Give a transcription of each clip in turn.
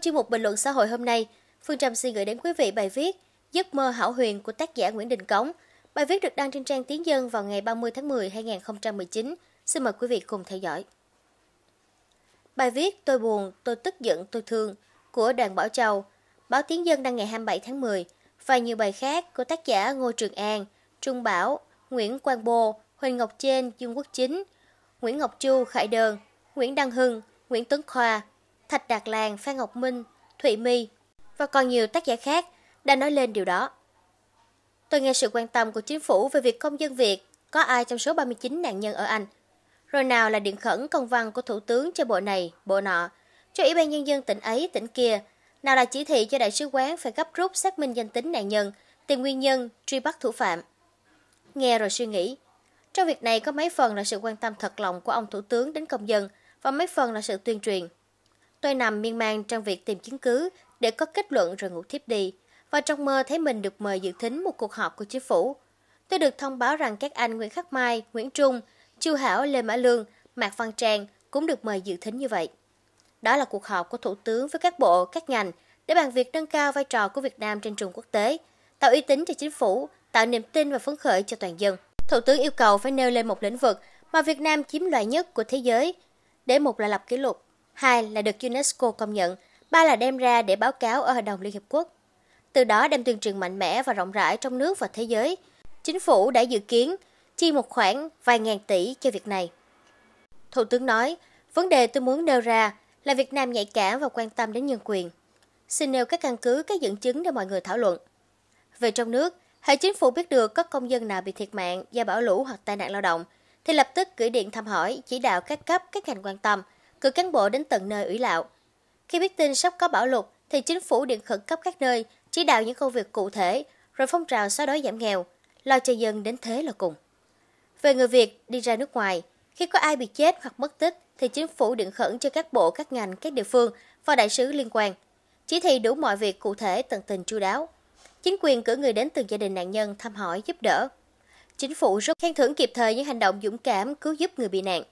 Trong chuyên mục bình luận xã hội hôm nay, Phương Trầm xin gửi đến quý vị bài viết Giấc mơ hảo huyền của tác giả Nguyễn Đình Cống. Bài viết được đăng trên trang Tiến Dân vào ngày 30 tháng 10 2019. Xin mời quý vị cùng theo dõi. Bài viết Tôi buồn, tôi tức giận, tôi thương của Đoàn Bảo Châu, báo Tiến Dân đăng ngày 27 tháng 10 và nhiều bài khác của tác giả Ngô Trường An, Trung Bảo, Nguyễn Quang Bồ, Huỳnh Ngọc Trên, Dương Quốc Chính, Nguyễn Ngọc Chu, Khải Đơn, Nguyễn Đăng Hưng, Nguyễn Tuấn Khoa, Thạch Đạt Làng, Phan Ngọc Minh, Thụy My và còn nhiều tác giả khác đã nói lên điều đó. Tôi nghe sự quan tâm của chính phủ về việc công dân Việt có ai trong số 39 nạn nhân ở Anh. Rồi nào là điện khẩn công văn của Thủ tướng cho bộ này, bộ nọ, cho Ủy ban Nhân dân tỉnh ấy, tỉnh kia, nào là chỉ thị cho đại sứ quán phải gấp rút xác minh danh tính nạn nhân, tìm nguyên nhân, truy bắt thủ phạm. Nghe rồi suy nghĩ, trong việc này có mấy phần là sự quan tâm thật lòng của ông Thủ tướng đến công dân và mấy phần là sự tuyên truyền. Tôi nằm miên man trong việc tìm chứng cứ để có kết luận rồi ngủ thiếp đi và trong mơ thấy mình được mời dự thính một cuộc họp của chính phủ. Tôi được thông báo rằng các anh Nguyễn Khắc Mai, Nguyễn Trung, Chu Hảo, Lê Mã Lương, Mạc Văn Trang cũng được mời dự thính như vậy. Đó là cuộc họp của Thủ tướng với các bộ, các ngành để bàn việc nâng cao vai trò của Việt Nam trên trường quốc tế, tạo uy tín cho chính phủ, tạo niềm tin và phấn khởi cho toàn dân. Thủ tướng yêu cầu phải nêu lên một lĩnh vực mà Việt Nam chiếm loại nhất của thế giới để một là lập kỷ lục hai là được UNESCO công nhận, ba là đem ra để báo cáo ở Hội đồng Liên Hiệp Quốc. Từ đó đem tuyên truyền mạnh mẽ và rộng rãi trong nước và thế giới. Chính phủ đã dự kiến chi một khoản vài ngàn tỷ cho việc này. Thủ tướng nói, vấn đề tôi muốn nêu ra là Việt Nam nhạy cảm và quan tâm đến nhân quyền. Xin nêu các căn cứ, các dẫn chứng để mọi người thảo luận. Về trong nước, hệ chính phủ biết được có công dân nào bị thiệt mạng do bão lũ hoặc tai nạn lao động, thì lập tức gửi điện thăm hỏi, chỉ đạo các cấp, các ngành quan tâm – cử cán bộ đến tận nơi ủy lạo. Khi biết tin sắp có bão lụt, thì chính phủ điện khẩn cấp các nơi, chỉ đạo những công việc cụ thể, rồi phong trào xóa đói giảm nghèo, lo cho dân đến thế là cùng. Về người Việt đi ra nước ngoài, khi có ai bị chết hoặc mất tích thì chính phủ điện khẩn cho các bộ, các ngành, các địa phương và đại sứ liên quan. Chỉ thị đủ mọi việc cụ thể tận tình chu đáo. Chính quyền cử người đến từng gia đình nạn nhân thăm hỏi, giúp đỡ. Chính phủ rất khen thưởng kịp thời những hành động dũng cảm cứu giúp người bị nạn.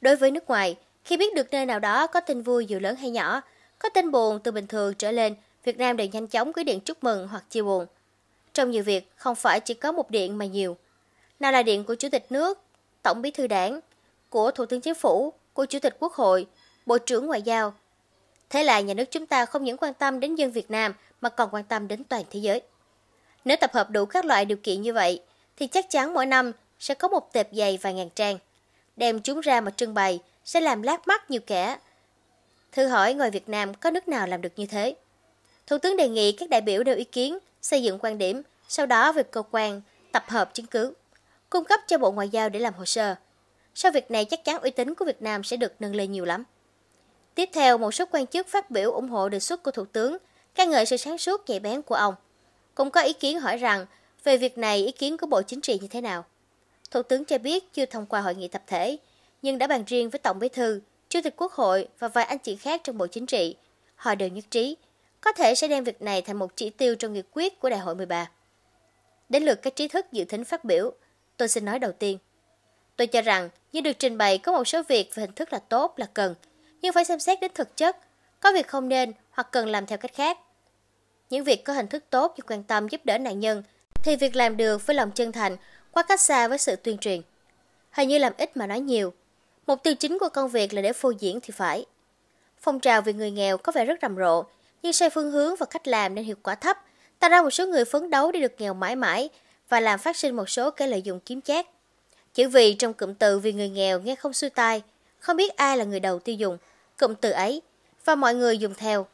Đối với nước ngoài, khi biết được nơi nào đó có tin vui dù lớn hay nhỏ, có tin buồn từ bình thường trở lên, Việt Nam đều nhanh chóng gửi điện chúc mừng hoặc chia buồn. Trong nhiều việc, không phải chỉ có một điện mà nhiều. Nào là điện của Chủ tịch nước, Tổng bí thư đảng, của Thủ tướng Chính phủ, của Chủ tịch Quốc hội, Bộ trưởng Ngoại giao. Thế là nhà nước chúng ta không những quan tâm đến dân Việt Nam mà còn quan tâm đến toàn thế giới. Nếu tập hợp đủ các loại điều kiện như vậy, thì chắc chắn mỗi năm sẽ có một tệp dày vài ngàn trang. Đem chúng ra mà trưng bày – sẽ làm lác mắt nhiều kẻ. Thử hỏi ngoài Việt Nam có nước nào làm được như thế? Thủ tướng đề nghị các đại biểu nêu ý kiến, xây dựng quan điểm, sau đó về cơ quan tập hợp chứng cứ, cung cấp cho Bộ Ngoại giao để làm hồ sơ. Sau việc này chắc chắn uy tín của Việt Nam sẽ được nâng lên nhiều lắm. Tiếp theo, một số quan chức phát biểu ủng hộ đề xuất của Thủ tướng, ca ngợi sự sáng suốt nhạy bén của ông. Cũng có ý kiến hỏi rằng về việc này ý kiến của Bộ Chính trị như thế nào. Thủ tướng cho biết chưa thông qua hội nghị tập thể, nhưng đã bàn riêng với Tổng Bí thư, Chủ tịch Quốc hội và vài anh chị khác trong Bộ Chính trị. Họ đều nhất trí, có thể sẽ đem việc này thành một chỉ tiêu trong nghị quyết của Đại hội 13. Đến lượt các trí thức dự thính phát biểu, tôi xin nói đầu tiên. Tôi cho rằng, như được trình bày có một số việc về hình thức là tốt là cần, nhưng phải xem xét đến thực chất, có việc không nên hoặc cần làm theo cách khác. Những việc có hình thức tốt như quan tâm giúp đỡ nạn nhân, thì việc làm được với lòng chân thành qua cách xa với sự tuyên truyền. Hình như làm ít mà nói nhiều, Mục tiêu chính của công việc là để phô diễn thì phải. Phong trào vì người nghèo có vẻ rất rầm rộ, nhưng sai phương hướng và cách làm nên hiệu quả thấp, tạo ra một số người phấn đấu để được nghèo mãi mãi và làm phát sinh một số kẻ lợi dụng kiếm chác. Chữ vì trong cụm từ vì người nghèo nghe không xuôi tai, không biết ai là người đầu tiêu dùng cụm từ ấy và mọi người dùng theo,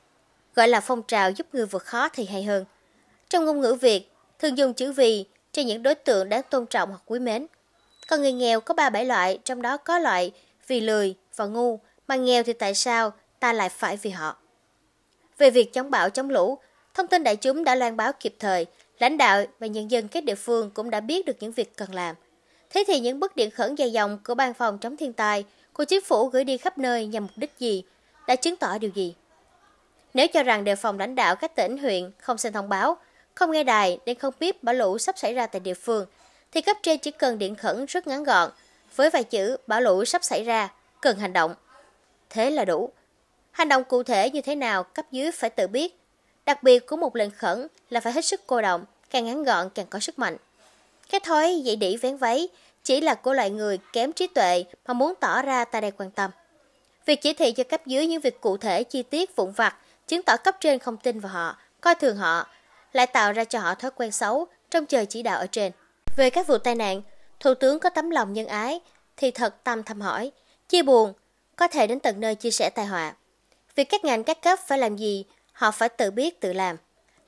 gọi là phong trào giúp người vượt khó thì hay hơn. Trong ngôn ngữ Việt, thường dùng chữ vì cho những đối tượng đáng tôn trọng hoặc quý mến. Còn người nghèo có ba bảy loại, trong đó có loại vì lười và ngu, mà nghèo thì tại sao ta lại phải vì họ? Về việc chống bão chống lũ, thông tin đại chúng đã loan báo kịp thời, lãnh đạo và nhân dân các địa phương cũng đã biết được những việc cần làm. Thế thì những bức điện khẩn dài dòng của ban phòng chống thiên tai của chính phủ gửi đi khắp nơi nhằm mục đích gì, đã chứng tỏ điều gì? Nếu cho rằng đề phòng lãnh đạo các tỉnh, huyện không xin thông báo, không nghe đài nên không biết bão lũ sắp xảy ra tại địa phương – thì cấp trên chỉ cần điện khẩn rất ngắn gọn, với vài chữ bão lũ sắp xảy ra, cần hành động. Thế là đủ. Hành động cụ thể như thế nào cấp dưới phải tự biết. Đặc biệt của một lệnh khẩn là phải hết sức cô động, càng ngắn gọn càng có sức mạnh. Cái thói dậy đỉ vén váy chỉ là của loại người kém trí tuệ mà muốn tỏ ra ta đang quan tâm. Việc chỉ thị cho cấp dưới những việc cụ thể chi tiết vụn vặt chứng tỏ cấp trên không tin vào họ, coi thường họ, lại tạo ra cho họ thói quen xấu trong chờ chỉ đạo ở trên. Về các vụ tai nạn, Thủ tướng có tấm lòng nhân ái, thì thật tâm thăm hỏi, chia buồn, có thể đến tận nơi chia sẻ tai họa. Việc các ngành các cấp phải làm gì, họ phải tự biết tự làm.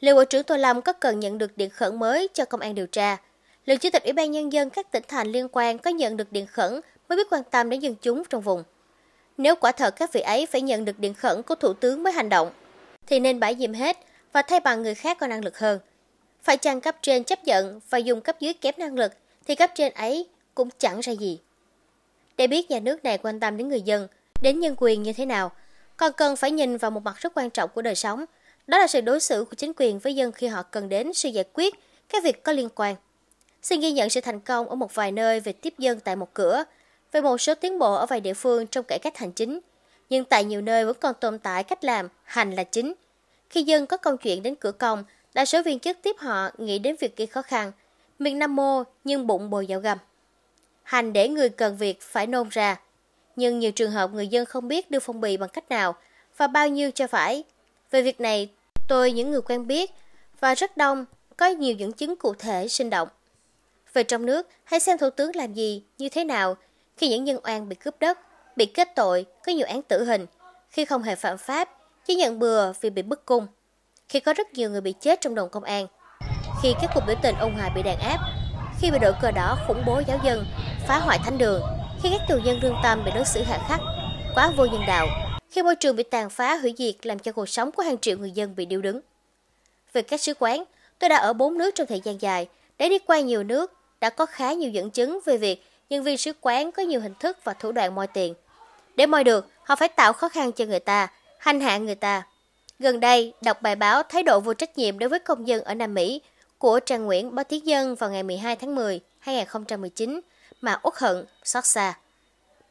Liệu Bộ trưởng Tô Lâm có cần nhận được điện khẩn mới cho công an điều tra? Liệu Chủ tịch Ủy ban Nhân dân các tỉnh thành liên quan có nhận được điện khẩn mới biết quan tâm đến dân chúng trong vùng? Nếu quả thật các vị ấy phải nhận được điện khẩn của Thủ tướng mới hành động, thì nên bãi dìm hết và thay bằng người khác có năng lực hơn. Phải chăng cấp trên chấp nhận và dùng cấp dưới kém năng lực thì cấp trên ấy cũng chẳng ra gì. Để biết nhà nước này quan tâm đến người dân, đến nhân quyền như thế nào, còn cần phải nhìn vào một mặt rất quan trọng của đời sống, đó là sự đối xử của chính quyền với dân khi họ cần đến sự giải quyết các việc có liên quan. Xin ghi nhận sự thành công ở một vài nơi về tiếp dân tại một cửa, về một số tiến bộ ở vài địa phương trong cải cách hành chính, nhưng tại nhiều nơi vẫn còn tồn tại cách làm hành là chính. Khi dân có câu chuyện đến cửa công Đa số viên chức tiếp họ nghĩ đến việc gây khó khăn, miệng nam mô nhưng bụng bồi dạo gầm. Hành để người cần việc phải nôn ra. Nhưng nhiều trường hợp người dân không biết đưa phong bì bằng cách nào và bao nhiêu cho phải. Về việc này, tôi những người quen biết và rất đông có nhiều dẫn chứng cụ thể sinh động. Về trong nước, hãy xem Thủ tướng làm gì, như thế nào khi những nhân oan bị cướp đất, bị kết tội, có nhiều án tử hình, khi không hề phạm pháp, chỉ nhận bừa vì bị bức cung khi có rất nhiều người bị chết trong đồn công an, khi các cuộc biểu tình ông hòa bị đàn áp, khi bị đội cờ đỏ khủng bố giáo dân, phá hoại thánh đường, khi các tù nhân lương tâm bị đối xử hạ khắc, quá vô nhân đạo, khi môi trường bị tàn phá hủy diệt làm cho cuộc sống của hàng triệu người dân bị điêu đứng. Về các sứ quán, tôi đã ở bốn nước trong thời gian dài, đã đi qua nhiều nước, đã có khá nhiều dẫn chứng về việc nhân viên sứ quán có nhiều hình thức và thủ đoạn moi tiền. Để moi được, họ phải tạo khó khăn cho người ta, hành hạ người ta. Gần đây, đọc bài báo Thái độ vô trách nhiệm đối với công dân ở Nam Mỹ của Trang Nguyễn Báo Tiếng Dân vào ngày 12 tháng 10, 2019 mà uất hận, xót xa.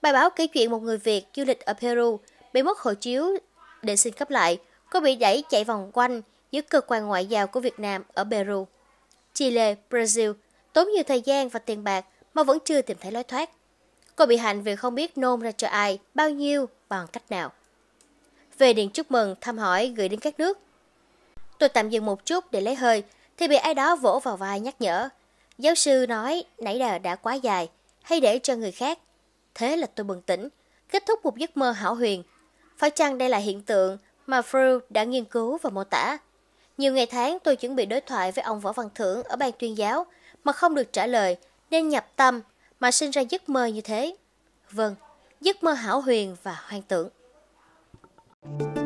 Bài báo kể chuyện một người Việt du lịch ở Peru bị mất hộ chiếu để xin cấp lại, có bị đẩy chạy vòng quanh giữa cơ quan ngoại giao của Việt Nam ở Peru, Chile, Brazil, tốn nhiều thời gian và tiền bạc mà vẫn chưa tìm thấy lối thoát. Cô bị hành vì không biết nôn ra cho ai, bao nhiêu, bằng cách nào về điện chúc mừng, thăm hỏi gửi đến các nước. Tôi tạm dừng một chút để lấy hơi, thì bị ai đó vỗ vào vai nhắc nhở. Giáo sư nói nãy giờ đã quá dài, hay để cho người khác. Thế là tôi bừng tỉnh, kết thúc một giấc mơ hảo huyền. Phải chăng đây là hiện tượng mà Freud đã nghiên cứu và mô tả? Nhiều ngày tháng tôi chuẩn bị đối thoại với ông Võ Văn Thưởng ở ban tuyên giáo mà không được trả lời nên nhập tâm mà sinh ra giấc mơ như thế. Vâng, giấc mơ hảo huyền và hoang tưởng. Thank you.